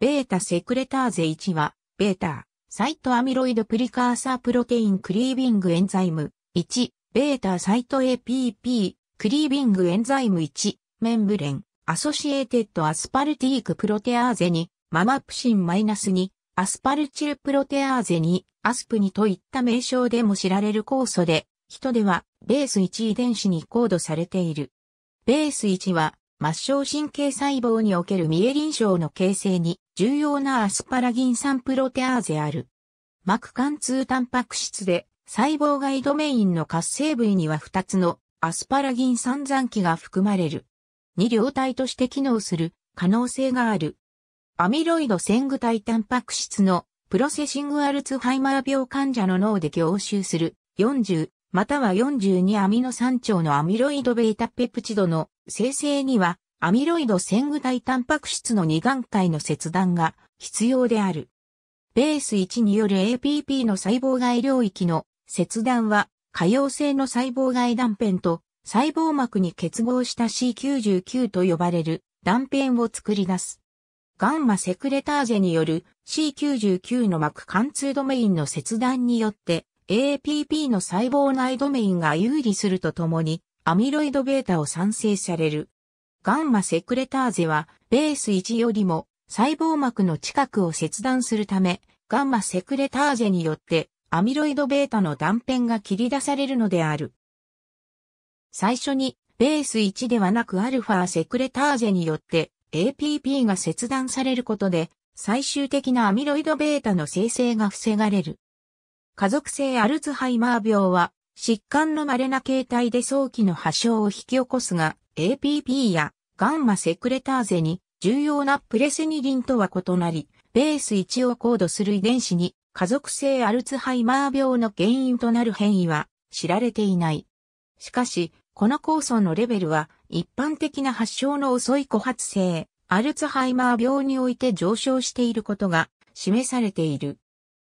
ベータセクレターゼ1は、ベータ、サイトアミロイドプリカーサープロテインクリービングエンザイム1、ベータサイト APP、クリービングエンザイム1、メンブレン、アソシエーテッドアスパルティークプロテアーゼ2、ママプシンマイナス2、アスパルチルプロテアーゼ2、アスプニといった名称でも知られる酵素で、人では、ベース1遺伝子にコードされている。ベース1は、末梢神経細胞におけるミエリン症の形成に重要なアスパラギン酸プロテアーゼある。膜貫通タンパク質で細胞外ドメインの活性部位には2つのアスパラギン酸残基が含まれる。二両体として機能する可能性がある。アミロイド線具体タンパク質のプロセシングアルツハイマー病患者の脳で凝集する40または42アミノ酸腸のアミロイドベータペプチドの生成にはアミロイド線具体タンパク質の二眼界の切断が必要である。ベース1による APP の細胞外領域の切断は可用性の細胞外断片と細胞膜に結合した C99 と呼ばれる断片を作り出す。ガンマセクレターゼによる C99 の膜貫通ドメインの切断によって APP の細胞内ドメインが有利するとともにアミロイド β を産生されるガンマセクレターゼは、ベース1よりも細胞膜の近くを切断するため、ガンマセクレターゼによって、アミロイド β の断片が切り出されるのである。最初に、ベース1ではなくアルファセクレターゼによって APP が切断されることで、最終的なアミロイド β の生成が防がれる。家族性アルツハイマー病は、疾患の稀な形態で早期の発症を引き起こすが、APP やガンマセクレターゼに重要なプレセニリンとは異なり、ベース1をコードする遺伝子に家族性アルツハイマー病の原因となる変異は知られていない。しかし、この酵素のレベルは一般的な発症の遅い枯発性、アルツハイマー病において上昇していることが示されている。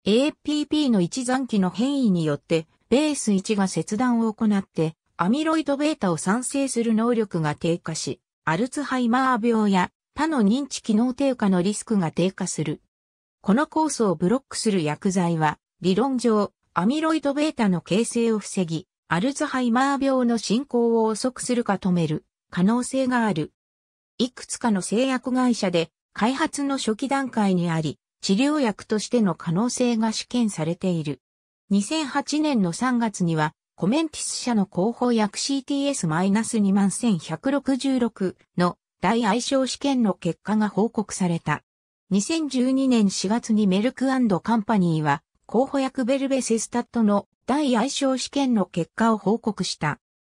APP の一残機の変異によって、ベース1が切断を行って、アミロイド β を産生する能力が低下し、アルツハイマー病や他の認知機能低下のリスクが低下する。この酵素をブロックする薬剤は、理論上、アミロイド β の形成を防ぎ、アルツハイマー病の進行を遅くするか止める可能性がある。いくつかの製薬会社で開発の初期段階にあり、治療薬としての可能性が試験されている。2008年の3月にはコメンティス社の広報役 CTS-21166 の大愛称試験の結果が報告された。2012年4月にメルクカンパニーは、候補薬ベルベセスタットの大愛称試験の結果を報告した。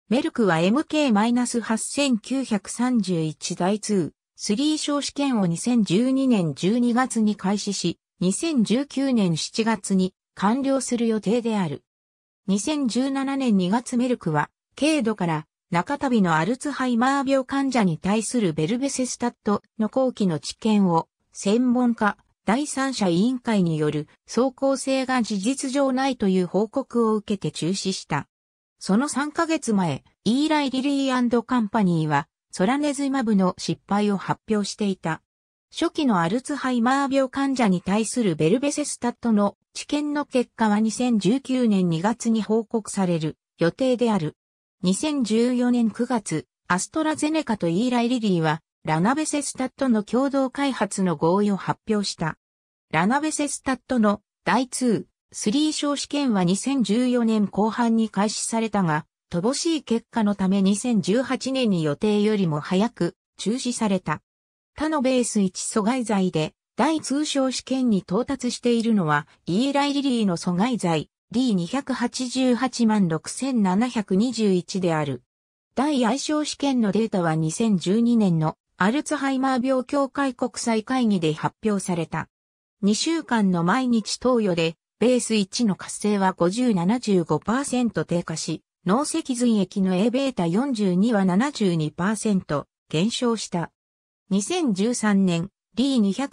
メルクは MK-8931 第2、3小試験を2012年12月に開始し、2019年7月に完了する予定である。2017年2月メルクは、軽度から中旅のアルツハイマー病患者に対するベルベセスタットの後期の治験を、専門家、第三者委員会による走行性が事実上ないという報告を受けて中止した。その3ヶ月前、イーライ・リリーカンパニーは、ソラネズマブの失敗を発表していた。初期のアルツハイマー病患者に対するベルベセスタットの治験の結果は2019年2月に報告される予定である。2014年9月、アストラゼネカとイーライ・リリーは、ラナベセスタットの共同開発の合意を発表した。ラナベセスタットの第2、3小試験は2014年後半に開始されたが、乏しい結果のため2018年に予定よりも早く中止された。他のベース1阻害剤で、第通称試験に到達しているのは、イーライリリーの阻害剤、D2886721 である。第愛称試験のデータは2012年のアルツハイマー病協会国際会議で発表された。2週間の毎日投与で、ベース1の活性は5075%低下し、脳脊髄液の Aβ42 は72%減少した。2013年、リー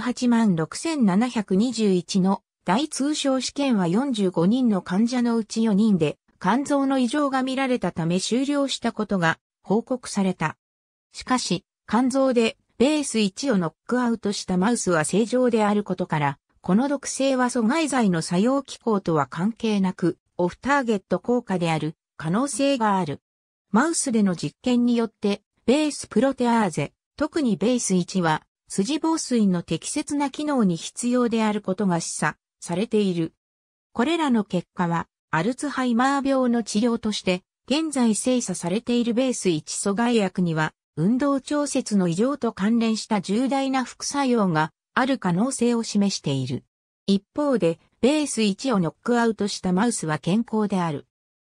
288万6721の大通称試験は45人の患者のうち4人で肝臓の異常が見られたため終了したことが報告された。しかし、肝臓でベース1をノックアウトしたマウスは正常であることから、この毒性は阻害剤の作用機構とは関係なく、オフターゲット効果である可能性がある。マウスでの実験によって、ベースプロテアーゼ、特にベース1は、筋防水の適切な機能に必要であることが示唆されている。これらの結果は、アルツハイマー病の治療として、現在精査されているベース1阻害薬には、運動調節の異常と関連した重大な副作用がある可能性を示している。一方で、ベース1をノックアウトしたマウスは健康である。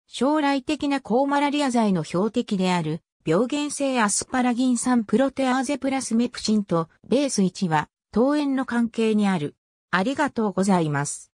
将来的な抗マラリア剤の標的である病原性アスパラギン酸プロテアーゼプラスメプチンとベース1は、糖炎の関係にある。ありがとうございます。